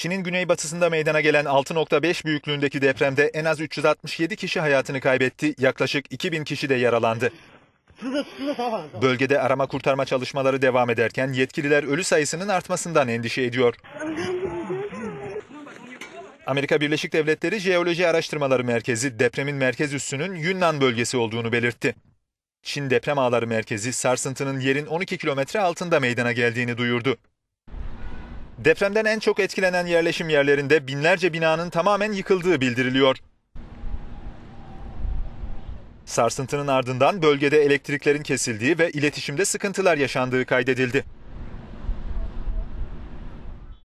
Çin'in güneybatısında meydana gelen 6.5 büyüklüğündeki depremde en az 367 kişi hayatını kaybetti, yaklaşık 2000 kişi de yaralandı. Bölgede arama kurtarma çalışmaları devam ederken yetkililer ölü sayısının artmasından endişe ediyor. Amerika Birleşik Devletleri Jeoloji Araştırmaları Merkezi depremin merkez üssünün Yunnan bölgesi olduğunu belirtti. Çin Deprem Ağları Merkezi sarsıntının yerin 12 kilometre altında meydana geldiğini duyurdu. Depremden en çok etkilenen yerleşim yerlerinde binlerce binanın tamamen yıkıldığı bildiriliyor. Sarsıntının ardından bölgede elektriklerin kesildiği ve iletişimde sıkıntılar yaşandığı kaydedildi.